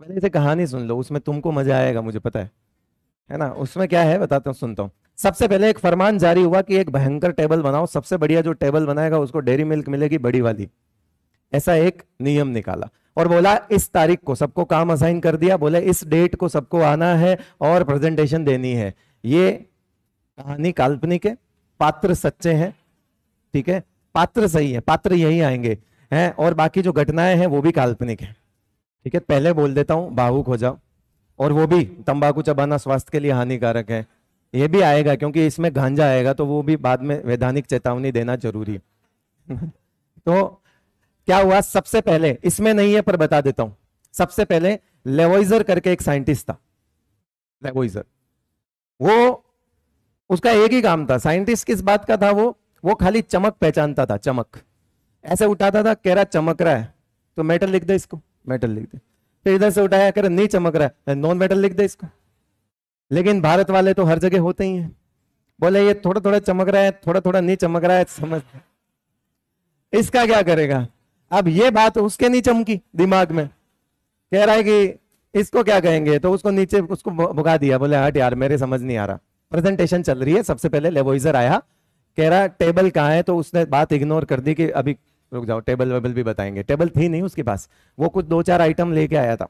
पहले इसे कहानी सुन लो उसमें तुमको मजा आएगा मुझे पता है है ना उसमें क्या है बताता हूँ सुनता हूँ सबसे पहले एक फरमान जारी हुआ कि एक भयंकर टेबल बनाओ सबसे बढ़िया जो टेबल बनाएगा उसको डेयरी मिल्क मिलेगी बड़ी वाली ऐसा एक नियम निकाला और बोला इस तारीख को सबको काम असाइन कर दिया बोले इस डेट को सबको आना है और प्रेजेंटेशन देनी है ये कहानी काल्पनिक है पात्र सच्चे हैं ठीक है पात्र सही है पात्र यही आएंगे हैं और बाकी जो घटनाएं हैं वो भी काल्पनिक है ठीक है पहले बोल देता हूँ भावुक हो जाओ और वो भी तंबाकू चबाना स्वास्थ्य के लिए हानिकारक है ये भी आएगा क्योंकि इसमें गांजा आएगा तो वो भी बाद में वैधानिक चेतावनी देना जरूरी है तो क्या हुआ सबसे पहले इसमें नहीं है पर बता देता हूं सबसे पहले लेवोइजर करके एक साइंटिस्ट था लेवोइजर वो उसका एक ही काम था साइंटिस्ट किस बात का था वो वो खाली चमक पहचानता था चमक ऐसे उठाता था कह रहा चमक रहा है तो मेटल लिख दे इसको मेटल लिख दे फिर इधर से उठाया कर नहीं चमक रहा है नॉन मेटल लिख दे इसको लेकिन भारत वाले तो हर जगह होते ही हैं बोले ये थोड़ा थोड़ा चमक रहा है थोड़ा थोड़ा नहीं चमक रहा है समझ इसका क्या करेगा अब ये बात उसके नहीं चमकी दिमाग में कह रहा है कि इसको क्या कहेंगे तो उसको नीचे उसको भुगा दिया बोले हट यार मेरे समझ नहीं आ रहा प्रेजेंटेशन चल रही है सबसे पहले लेवोइजर आया कह रहा टेबल कहाँ है तो उसने बात इग्नोर कर दी कि अभी रुक जाओ टेबल वेबल भी बताएंगे टेबल थी नहीं उसके पास वो कुछ दो चार आइटम लेके आया था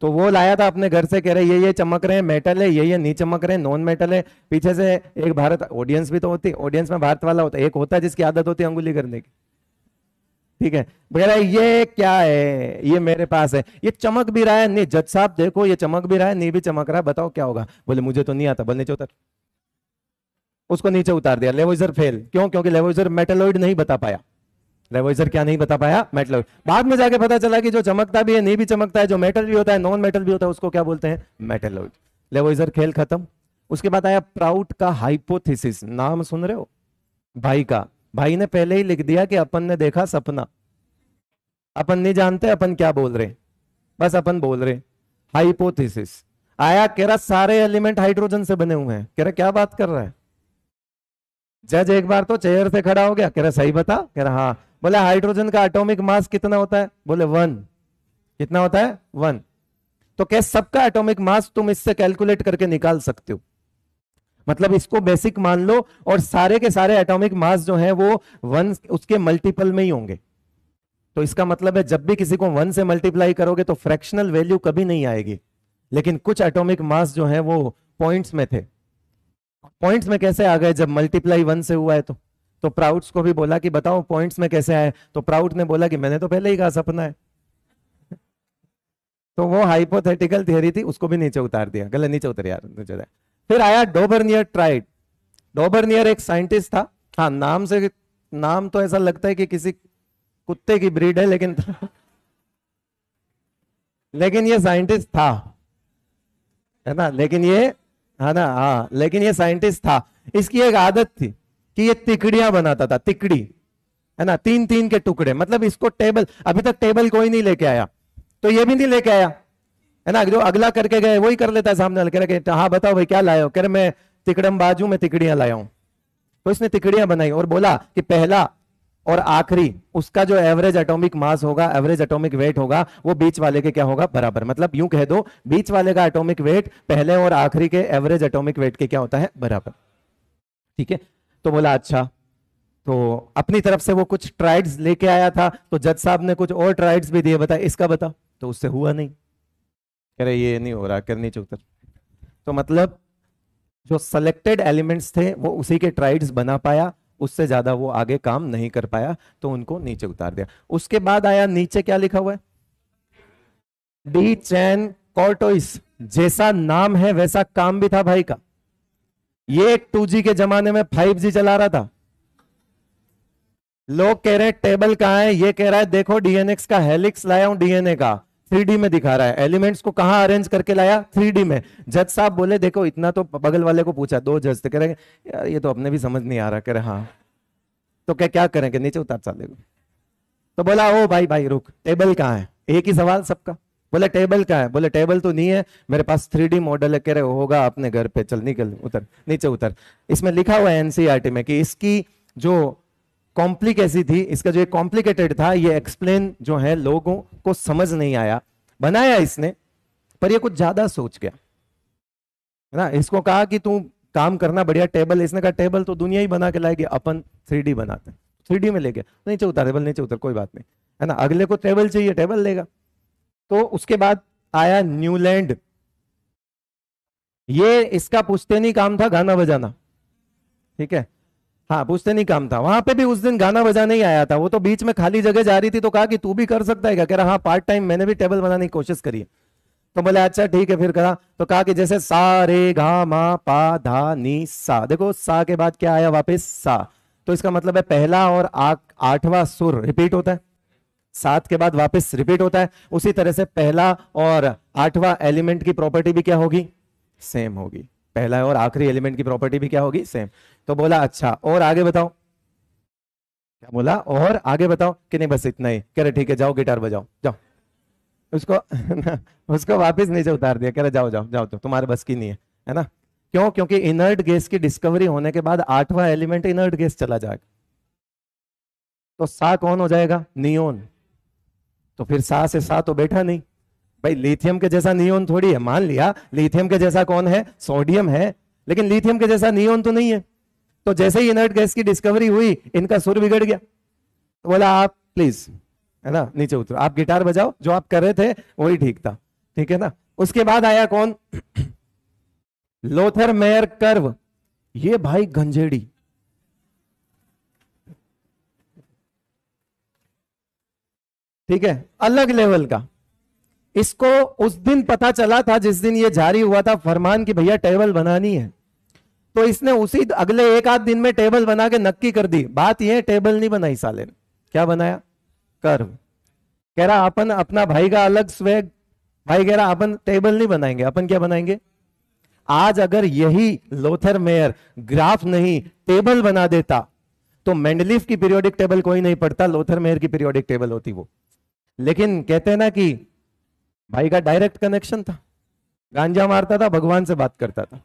तो वो लाया था अपने घर से कह रहे ये ये चमक रहे हैं मेटल है ये ये नहीं चमक रहे हैं नॉन मेटल है पीछे से एक भारत ऑडियंस भी तो होती ऑडियंस में भारत वाला होता है एक होता है जिसकी आदत होती है अंगुली करने की ठीक है बेरा ये क्या है ये मेरे पास है ये चमक भी रहा है नहीं जज साहब देखो ये चमक भी रहा है नहीं भी चमक रहा है बताओ क्या होगा बोले मुझे तो नहीं आता बोले नीचे उतर उसको नीचे उतार दिया लेवोजर फेल क्यों क्योंकि लेवोजर मेटलोइड नहीं बता पाया रेवाइजर क्या नहीं बता पाया मेटल बाद में जाके पता चला कि जो चमकता भी है नहीं भी चमकता है जो मेटल भी होता है नॉन मेटल भी होता है उसको क्या बोलते हैं मेटल रेवोइजर खेल खत्म उसके बाद आया प्राउट का हाइपोथेसिस नाम सुन रहे हो भाई का भाई ने पहले ही लिख दिया कि अपन ने देखा सपना अपन नहीं जानते अपन क्या बोल रहे बस अपन बोल रहे हाइपोथिस आया कह रहा सारे एलिमेंट हाइड्रोजन से बने हुए हैं कह रहा क्या बात कर रहा है जज एक बार तो चेयर से खड़ा हो गया कह रहा सही बता कह रहा हाँ बोले हाइड्रोजन का एटॉमिक मास कितना होता है बोले वन कितना होता है वन तो क्या सबका एटॉमिक मास तुम इससे कैलकुलेट करके निकाल सकते हो मतलब इसको बेसिक मान लो और सारे के सारे एटॉमिक मास जो है वो वन उसके मल्टीपल में ही होंगे तो इसका मतलब है जब भी किसी को वन से मल्टीप्लाई करोगे तो फ्रैक्शनल वैल्यू कभी नहीं आएगी लेकिन कुछ एटॉमिक मास जो है वो पॉइंट्स में थे पॉइंट्स में कैसे आ गए जब मल्टीप्लाई वन से हुआ है तो तो प्राउड्स को भी बोला कि बताओ पॉइंट्स में कैसे आए तो प्राउड ने बोला कि मैंने तो पहले ही कहा सपना है तो वो हाइपोथेटिकल थियरी थी उसको भी नीचे उतार दिया गले नीचे उतर यार नीचे उतर। फिर आया डोबरनियर ट्राइड डोबरनियर एक साइंटिस्ट था हाँ नाम से नाम तो ऐसा लगता है कि किसी कुत्ते की ब्रीड है लेकिन लेकिन ये साइंटिस्ट था है ना लेकिन ये है ना हाँ लेकिन ये साइंटिस्ट था इसकी एक आदत थी कि ये तिकड़ियां बनाता था तिकड़ी है ना तीन तीन के टुकड़े मतलब इसको टेबल अभी तक टेबल कोई नहीं लेके आया तो ये भी नहीं लेके आया है ना जो अगला करके गए वही कर लेता है सामने वाले कह हाँ बताओ भाई क्या लाए हो कह रहे मैं तिकड़म बाजू में तिकड़ियां लाया हूं तो इसने तिकड़ियां बनाई और बोला कि पहला और आखिरी उसका जो एवरेज एटॉमिक मास होगा एवरेज एटॉमिक वेट होगा वो बीच वाले के क्या होगा बराबर मतलब यूं कह दो बीच वाले का एटॉमिक वेट पहले और आखिरी के एवरेज एटॉमिक वेट के क्या होता है बराबर ठीक है तो बोला अच्छा तो अपनी तरफ से वो कुछ ट्राइड्स लेके आया था तो जज साहब ने कुछ और ट्राइड्स भी दिए बता इसका बता तो उससे हुआ नहीं कह रहे ये नहीं हो रहा कर नहीं चौतर तो मतलब जो सेलेक्टेड एलिमेंट्स थे वो उसी के ट्राइड्स बना पाया उससे ज्यादा वो आगे काम नहीं कर पाया तो उनको नीचे उतार दिया उसके बाद आया नीचे क्या लिखा हुआ है डी चैन कॉर्टोइस जैसा नाम है वैसा काम भी था भाई का ये टू जी के जमाने में फाइव जी चला रहा था लोग कह रहे हैं टेबल कहा है ये कह रहा है देखो डीएनएक्स का हेलिक्स लाया हूं डीएनए का थ्री में दिखा रहा है एलिमेंट्स को कहा अरेंज करके लाया थ्री में जज साहब बोले देखो इतना तो बगल वाले को पूछा दो जज थे कह रहे यार ये तो अपने भी समझ नहीं आ रहा कह रहे हाँ तो क्या क्या करेंगे नीचे उतार चाले तो बोला ओ भाई भाई रुक टेबल कहाँ है एक ही सवाल सबका बोले टेबल का है बोले टेबल तो नहीं है मेरे पास थ्री मॉडल है कह रहे होगा अपने घर पे चल निकल उतर नीचे उतर इसमें लिखा हुआ है एनसीईआरटी e में कि इसकी जो कॉम्प्लिक ऐसी थी इसका जो कॉम्प्लिकेटेड था ये एक्सप्लेन जो है लोगों को समझ नहीं आया बनाया इसने पर ये कुछ ज्यादा सोच गया है ना इसको कहा कि तू काम करना बढ़िया टेबल इसने कहा टेबल तो दुनिया ही बना के लाएगी अपन थ्री बनाते हैं थ्री में ले गया नीचे उतार टेबल नीचे उतर कोई बात नहीं है ना अगले को टेबल चाहिए टेबल लेगा तो उसके बाद आया न्यूलैंड ये इसका पूछते नहीं काम था गाना बजाना ठीक है हाँ पूछते नहीं काम था वहां पे भी उस दिन गाना बजाने ही आया था वो तो बीच में खाली जगह जा रही थी तो कहा कि तू भी कर सकता है क्या कह रहा हाँ पार्ट टाइम मैंने भी टेबल बनाने की कोशिश करी है तो बोले अच्छा ठीक है फिर करा तो कहा कि जैसे सा रे घा मा पा धा नी सा देखो सा के बाद क्या आया वापस सा तो इसका मतलब है पहला और आठवां सुर रिपीट होता है सात के बाद वापस रिपीट होता है उसी तरह से पहला और आठवां एलिमेंट की प्रॉपर्टी भी क्या होगी सेम होगी पहला और आखिरी एलिमेंट की प्रॉपर्टी भी क्या होगी सेम तो बोला अच्छा और आगे बताओ क्या बोला और आगे बताओ कि नहीं बस इतना ही कह रहे ठीक है जाओ गिटार बजाओ जाओ उसको उसको वापस नीचे उतार दिया कह रहे जाओ जाओ जाओ तो तुम्हारे बस की नहीं है है ना क्यों क्योंकि इनर्ट गैस की डिस्कवरी होने के बाद आठवां एलिमेंट इनर्ट गैस चला जाएगा तो सा कौन हो जाएगा नियोन तो फिर सा से सा तो बैठा नहीं भाई लिथियम के जैसा नियोन थोड़ी है मान लिया लिथियम के जैसा कौन है सोडियम है लेकिन लिथियम के जैसा नियोन तो नहीं है तो जैसे ही इनर्ट गैस की डिस्कवरी हुई इनका सुर बिगड़ गया तो बोला आप प्लीज है ना नीचे उतरो आप गिटार बजाओ जो आप कर रहे थे वही ठीक था ठीक है ना उसके बाद आया कौन लोथर मेयर कर्व ये भाई गंजेड़ी ठीक है अलग लेवल का इसको उस दिन पता चला था जिस दिन ये जारी हुआ था फरमान की भैया टेबल बनानी है तो इसने उसी अगले एक आध दिन में टेबल बना के नक्की कर दी बात यह टेबल नहीं बनाई साले ने क्या बनाया कर्म कह रहा अपन अपना भाई का अलग स्वेग भाई कह रहा अपन टेबल नहीं बनाएंगे अपन क्या बनाएंगे आज अगर यही लोथर मेयर ग्राफ नहीं टेबल बना देता तो मेंडलिफ की पीरियोडिक टेबल कोई नहीं पढ़ता लोथर मेयर की पीरियोडिक टेबल होती वो लेकिन कहते हैं ना कि भाई का डायरेक्ट कनेक्शन था गांजा मारता था भगवान से बात करता था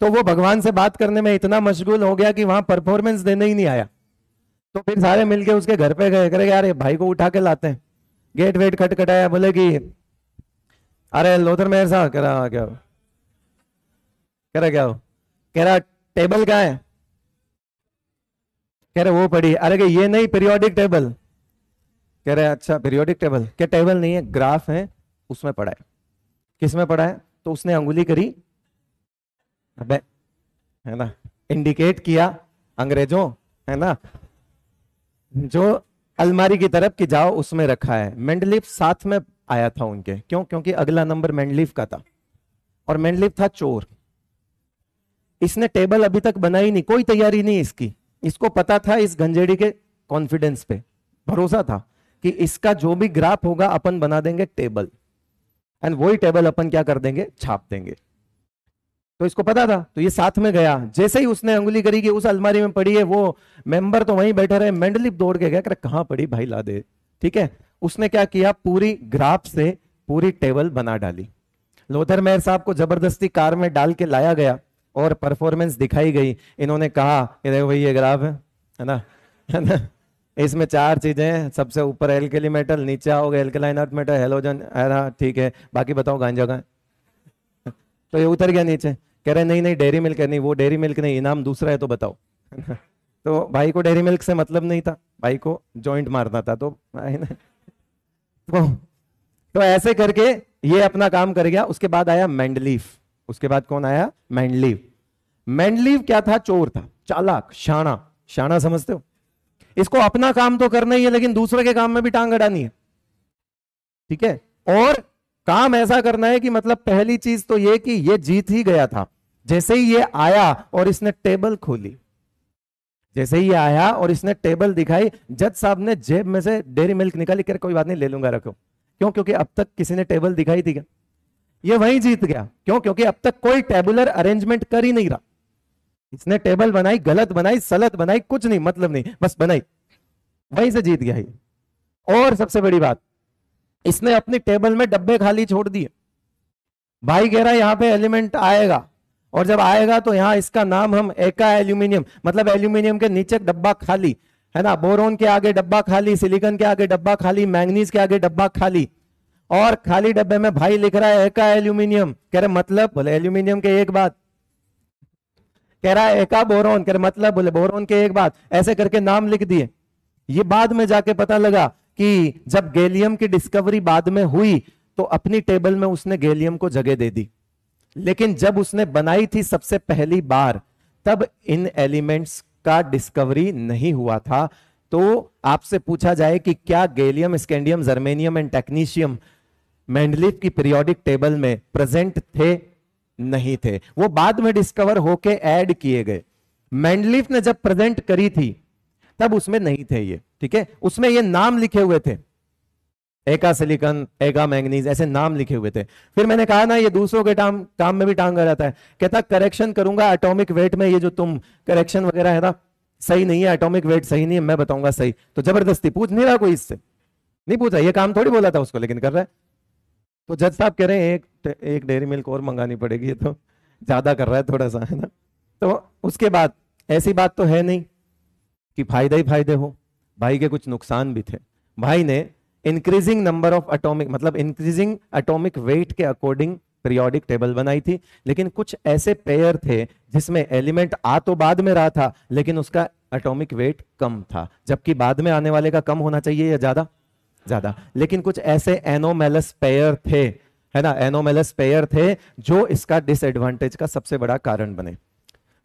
तो वो भगवान से बात करने में इतना मशगूल हो गया कि वहां परफॉर्मेंस देने ही नहीं आया तो फिर सारे मिलके उसके घर पे गए करे यार भाई को उठा के लाते हैं गेट वेट खटखटाया बोले कि अरे लोथर मेहर साहब कह रहा हाँ, क्या कह रहा क्या हो कह रहा टेबल क्या है कह रहे वो पड़ी अरे ये नहीं पीरियोडिक टेबल कह रहे हैं अच्छा पीरियोडिक टेबल क्या टेबल नहीं है ग्राफ है उसमें पढ़ा है किसमें पढ़ा है तो उसने अंगुली करी अबे है ना इंडिकेट किया अंग्रेजों है ना जो अलमारी की तरफ की जाओ उसमें रखा है मेंडलिफ साथ में आया था उनके क्यों क्योंकि अगला नंबर मेंडलिफ का था और मेंडलिफ था चोर इसने टेबल अभी तक बनाई नहीं कोई तैयारी नहीं इसकी इसको पता था इस गंजेड़ी के कॉन्फिडेंस पे भरोसा था कि इसका जो भी ग्राफ होगा अपन बना देंगे टेबल एंड वही टेबल अपन क्या कर देंगे छाप देंगे तो इसको पता था तो ये साथ में गया जैसे ही उसने अंगुली करी कि उस अलमारी में पड़ी है वो मेंबर तो वहीं बैठे रहे मेंडलिप दौड़ के गया कर पड़ी भाई ला दे ठीक है उसने क्या किया पूरी ग्राफ से पूरी टेबल बना डाली लोधर मेहर साहब को जबरदस्ती कार में डाल के लाया गया और परफॉर्मेंस दिखाई गई इन्होंने कहा कि देखो भाई ये ग्राफ है ना है ना इसमें चार चीजें सबसे ऊपर एल के लिए मेटल नीचे आओगे एल्केलाइन अर्थ मेटल हेलोजन हाँ ठीक है बाकी बताओ गांजा का तो ये उतर गया नीचे कह रहे नहीं नहीं डेयरी मिल्क नहीं वो डेयरी मिल्क नहीं इनाम दूसरा है तो बताओ तो भाई को डेयरी मिल्क से मतलब नहीं था भाई को जॉइंट मारना था तो तो, तो ऐसे करके ये अपना काम कर गया उसके बाद आया मैंडलीफ उसके बाद कौन आया मैंडलीव मैंडलीव क्या था चोर था चालाक शाणा शाणा समझते हो इसको अपना काम तो करना ही है लेकिन दूसरे के काम में भी टांग अड़ानी है ठीक है और काम ऐसा करना है कि मतलब पहली चीज तो ये कि ये जीत ही गया था जैसे ही ये आया और इसने टेबल खोली जैसे ही ये आया और इसने टेबल दिखाई जज साहब ने जेब में से डेयरी मिल्क निकाली कर कोई बात नहीं ले लूंगा रखो क्यों क्योंकि अब तक किसी ने टेबल दिखाई थी क्या ये वही जीत गया क्यों क्योंकि अब तक कोई टेबुलर अरेंजमेंट कर ही नहीं रहा इसने टेबल बनाई गलत बनाई सलत बनाई कुछ नहीं मतलब नहीं बस बनाई वहीं से जीत गया ये और सबसे बड़ी बात इसने अपनी टेबल में डब्बे खाली छोड़ दिए भाई कह रहा है यहां पे एलिमेंट आएगा और जब आएगा तो यहां इसका नाम हम एका एल्यूमिनियम मतलब एल्यूमिनियम के नीचे डब्बा खाली है ना बोरोन के आगे डब्बा खाली सिलिकन के आगे डब्बा खाली मैंगनीज के आगे डब्बा खाली और खाली डब्बे में भाई लिख रहा है एका एल्यूमिनियम कह रहे मतलब बोले एल्यूमिनियम के एक बात कह रहा है एका बोरोन कह मतलब बोले बोरोन के एक बात ऐसे करके नाम लिख दिए ये बाद में जाके पता लगा कि जब गैलियम की डिस्कवरी बाद में हुई तो अपनी टेबल में उसने गैलियम को जगह दे दी लेकिन जब उसने बनाई थी सबसे पहली बार तब इन एलिमेंट्स का डिस्कवरी नहीं हुआ था तो आपसे पूछा जाए कि क्या gallium scandium germanium and technetium Mendeleev की पीरियोडिक टेबल में प्रेजेंट थे नहीं थे वो बाद में डिस्कवर होके ऐड किए गए मैंडलिफ ने जब प्रेजेंट करी थी तब उसमें नहीं थे ये ठीक है उसमें ये नाम लिखे हुए थे एका सिलिकन एका मैंगनीज ऐसे नाम लिखे हुए थे फिर मैंने कहा ना ये दूसरों के टाम काम में भी टांग रहता है कहता करेक्शन करूंगा एटॉमिक वेट में ये जो तुम करेक्शन वगैरह है ना सही नहीं है एटॉमिक वेट सही नहीं है मैं बताऊंगा सही तो जबरदस्ती पूछ नहीं रहा कोई इससे नहीं पूछ रहा ये काम थोड़ी बोला था उसको लेकिन कर रहा है तो जज साहब कह रहे हैं एक एक डेयरी मिल्क और मंगानी पड़ेगी ये तो ज़्यादा कर रहा है थोड़ा सा है ना तो उसके बाद ऐसी बात तो है नहीं कि फायदा ही फायदे हो भाई के कुछ नुकसान भी थे भाई ने इंक्रीजिंग नंबर ऑफ अटोमिक मतलब इंक्रीजिंग अटोमिक वेट के अकॉर्डिंग पीरियोडिक टेबल बनाई थी लेकिन कुछ ऐसे पेयर थे जिसमें एलिमेंट आ तो बाद में रहा था लेकिन उसका एटॉमिक वेट कम था जबकि बाद में आने वाले का कम होना चाहिए या ज़्यादा ज्यादा लेकिन कुछ ऐसे एनोमेलस पेयर थे है ना एनोमेलस पेयर थे जो इसका डिसएडवांटेज का सबसे बड़ा कारण बने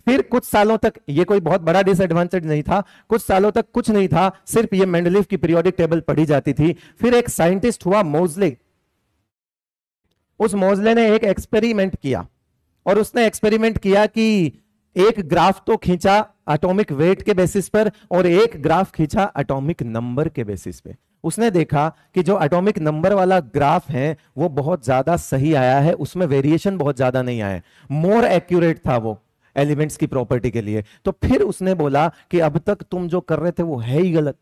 फिर कुछ सालों तक ये कोई बहुत बड़ा डिसएडवांटेज नहीं था कुछ सालों तक कुछ नहीं था सिर्फ ये मेंडलिफ की पीरियोडिक टेबल पढ़ी जाती थी फिर एक साइंटिस्ट हुआ मोजले उस मोजले ने एक एक्सपेरिमेंट किया और उसने एक्सपेरिमेंट किया कि एक ग्राफ तो खींचा एटॉमिक वेट के बेसिस पर और एक ग्राफ खींचा एटॉमिक नंबर के बेसिस पे उसने देखा कि जो एटॉमिक नंबर वाला ग्राफ है वो बहुत ज्यादा सही आया है उसमें वेरिएशन बहुत ज्यादा नहीं आया मोर एक्यूरेट था वो एलिमेंट्स की प्रॉपर्टी के लिए तो फिर उसने बोला कि अब तक तुम जो कर रहे थे वो है ही गलत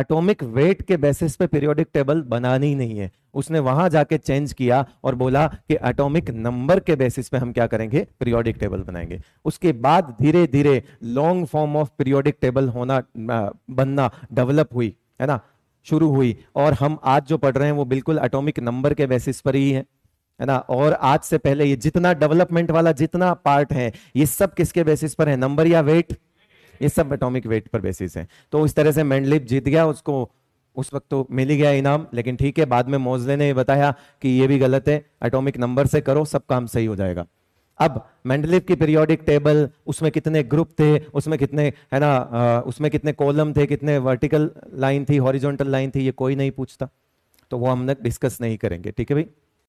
एटॉमिक वेट के बेसिस पे पीरियोडिक टेबल बनानी ही नहीं है उसने वहां जाके चेंज किया और बोला कि एटॉमिक नंबर के बेसिस पे हम क्या करेंगे पीरियोडिक टेबल बनाएंगे उसके बाद धीरे धीरे long form of periodic table होना बनना डेवलप हुई है ना शुरू हुई और हम आज जो पढ़ रहे हैं वो बिल्कुल अटोमिक नंबर के बेसिस पर ही है है ना और आज से पहले ये जितना डेवलपमेंट वाला जितना पार्ट है ये सब किसके बेसिस पर है नंबर या वेट ये सब एटॉमिक वेट पर बेसिस है तो इस तरह से मैंडलिप जीत गया उसको उस वक्त तो मिल ही गया इनाम लेकिन ठीक है बाद में मोजले ने बताया कि ये भी गलत है एटॉमिक नंबर से करो सब काम सही हो जाएगा अब मेंडलिव की पीरियोडिक टेबल उसमें कितने ग्रुप थे उसमें कितने है ना उसमें कितने कॉलम थे कितने वर्टिकल लाइन थी हॉरिजॉन्टल लाइन थी ये कोई नहीं पूछता तो वो हम डिस्कस नहीं करेंगे ठीक है भाई